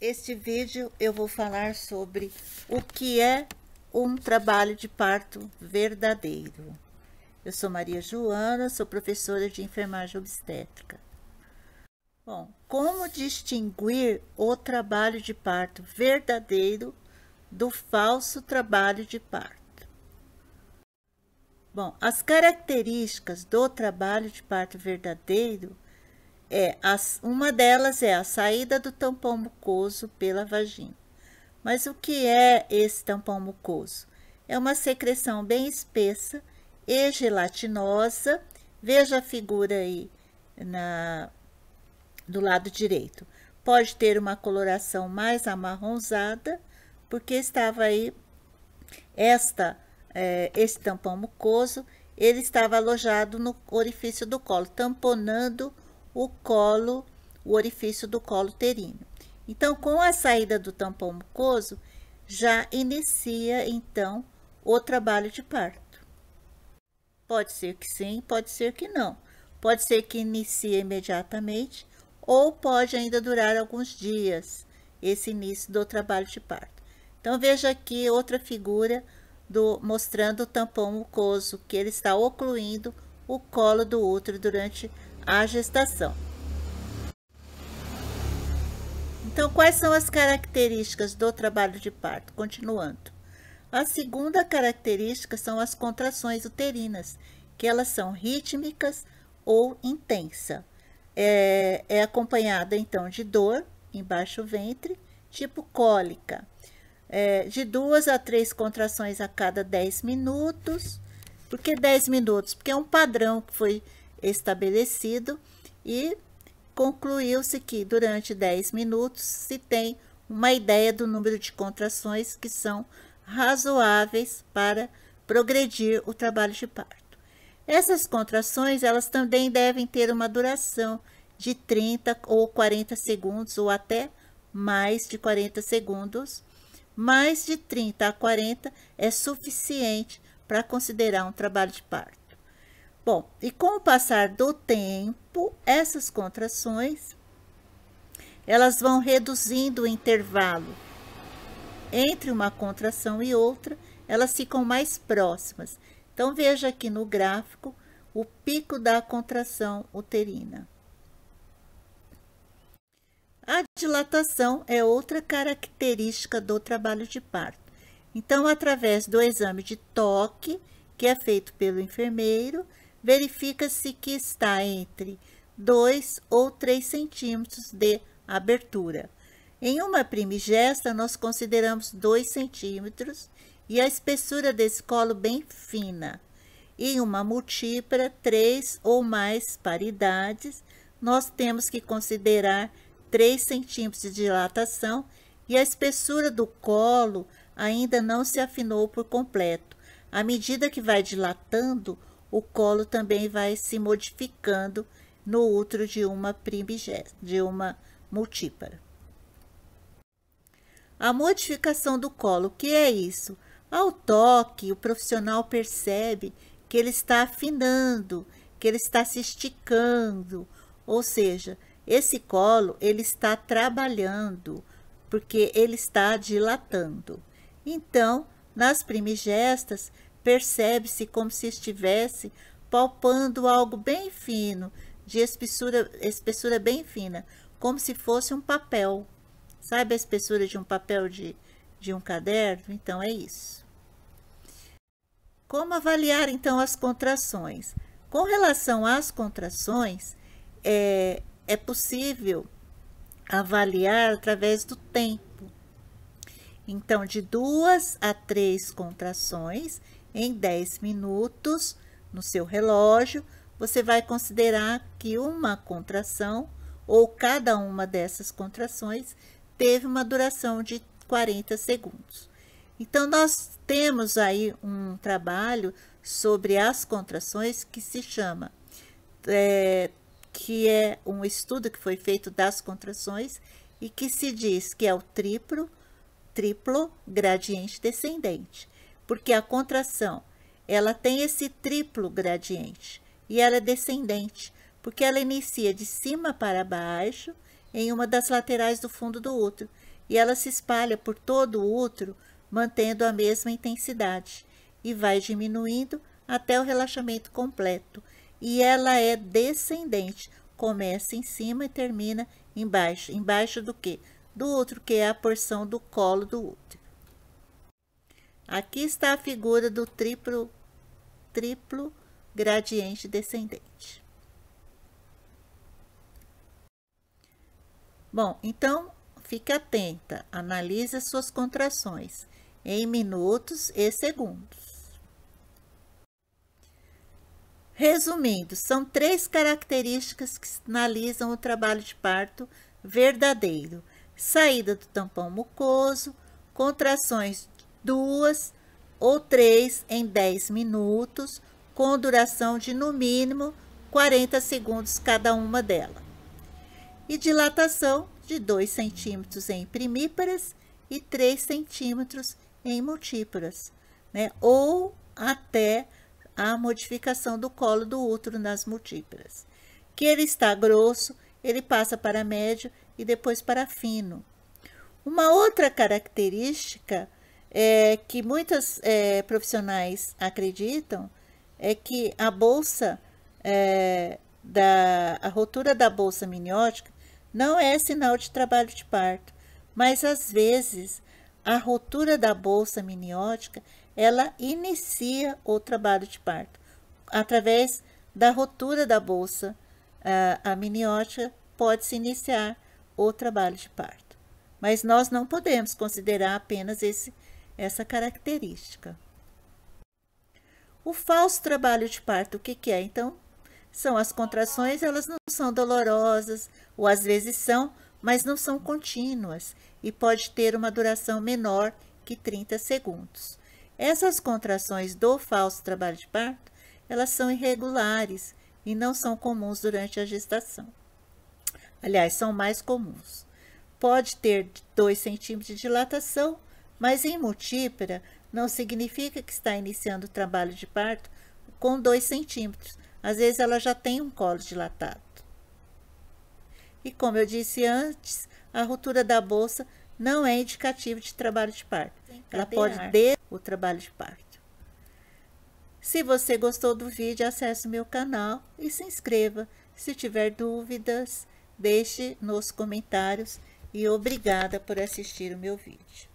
Este vídeo eu vou falar sobre o que é um trabalho de parto verdadeiro. Eu sou Maria Joana, sou professora de enfermagem obstétrica. Bom, como distinguir o trabalho de parto verdadeiro do falso trabalho de parto? Bom, as características do trabalho de parto verdadeiro é a, uma delas é a saída do tampão mucoso pela vagina. Mas o que é esse tampão mucoso? É uma secreção bem espessa e gelatinosa. Veja a figura aí na, do lado direito. Pode ter uma coloração mais amarronzada, porque estava aí esta, é, esse tampão mucoso, ele estava alojado no orifício do colo, tamponando o colo, o orifício do colo uterino. Então, com a saída do tampão mucoso, já inicia então o trabalho de parto. Pode ser que sim, pode ser que não. Pode ser que inicie imediatamente ou pode ainda durar alguns dias esse início do trabalho de parto. Então veja aqui outra figura do, mostrando o tampão mucoso que ele está ocluindo o colo do útero durante a gestação. Então, quais são as características do trabalho de parto? Continuando. A segunda característica são as contrações uterinas, que elas são rítmicas ou intensa. É, é acompanhada, então, de dor embaixo do ventre, tipo cólica, é, de duas a três contrações a cada 10 minutos. Por que 10 minutos? Porque é um padrão que foi estabelecido e concluiu-se que durante 10 minutos se tem uma ideia do número de contrações que são razoáveis para progredir o trabalho de parto. Essas contrações, elas também devem ter uma duração de 30 ou 40 segundos ou até mais de 40 segundos. Mais de 30 a 40 é suficiente para considerar um trabalho de parto. Bom, e com o passar do tempo, essas contrações elas vão reduzindo o intervalo entre uma contração e outra, elas ficam mais próximas. Então veja aqui no gráfico o pico da contração uterina. A dilatação é outra característica do trabalho de parto. Então, através do exame de toque, que é feito pelo enfermeiro, verifica-se que está entre 2 ou 3 centímetros de abertura. Em uma primigesta, nós consideramos 2 centímetros e a espessura desse colo bem fina. Em uma múltipla, 3 ou mais paridades, nós temos que considerar 3 centímetros de dilatação e a espessura do colo ainda não se afinou por completo. À medida que vai dilatando, o colo também vai se modificando no útero de uma primigesta, de uma multípara. A modificação do colo, o que é isso? Ao toque, o profissional percebe que ele está afinando, que ele está se esticando, ou seja, esse colo ele está trabalhando, porque ele está dilatando. Então, nas primigestas, Percebe-se como se estivesse palpando algo bem fino, de espessura, espessura bem fina, como se fosse um papel. Sabe a espessura de um papel de, de um caderno? Então, é isso. Como avaliar, então, as contrações? Com relação às contrações, é, é possível avaliar através do tempo. Então, de duas a três contrações em 10 minutos no seu relógio, você vai considerar que uma contração ou cada uma dessas contrações teve uma duração de 40 segundos. Então, nós temos aí um trabalho sobre as contrações que se chama, é, que é um estudo que foi feito das contrações e que se diz que é o triplo, triplo gradiente descendente porque a contração ela tem esse triplo gradiente e ela é descendente, porque ela inicia de cima para baixo em uma das laterais do fundo do útero e ela se espalha por todo o útero, mantendo a mesma intensidade e vai diminuindo até o relaxamento completo. E ela é descendente, começa em cima e termina embaixo. Embaixo do que? Do útero, que é a porção do colo do útero. Aqui está a figura do triplo, triplo gradiente descendente. Bom, então fique atenta, analise as suas contrações em minutos e segundos. Resumindo, são três características que sinalizam o trabalho de parto verdadeiro: saída do tampão mucoso, contrações duas ou três em 10 minutos, com duração de no mínimo 40 segundos cada uma dela. E dilatação de 2 centímetros em primíparas e 3 centímetros em multíparas, né? ou até a modificação do colo do útero nas multíparas. Que ele está grosso, ele passa para médio e depois para fino. Uma outra característica é, que muitas é, profissionais acreditam é que a bolsa é, da a rotura da bolsa miniótica não é sinal de trabalho de parto, mas às vezes a rotura da bolsa miniótica ela inicia o trabalho de parto através da rotura da bolsa a, a miniótica pode se iniciar o trabalho de parto. Mas nós não podemos considerar apenas esse essa característica. O falso trabalho de parto, o que, que é? Então, são as contrações, elas não são dolorosas, ou às vezes são, mas não são contínuas e pode ter uma duração menor que 30 segundos. Essas contrações do falso trabalho de parto, elas são irregulares e não são comuns durante a gestação. Aliás, são mais comuns. Pode ter 2 centímetros de dilatação mas em multípera não significa que está iniciando o trabalho de parto com 2 centímetros. Às vezes ela já tem um colo dilatado. E como eu disse antes, a ruptura da bolsa não é indicativo de trabalho de parto. Ela pode ter o trabalho de parto. Se você gostou do vídeo, acesse o meu canal e se inscreva. Se tiver dúvidas, deixe nos comentários e obrigada por assistir o meu vídeo.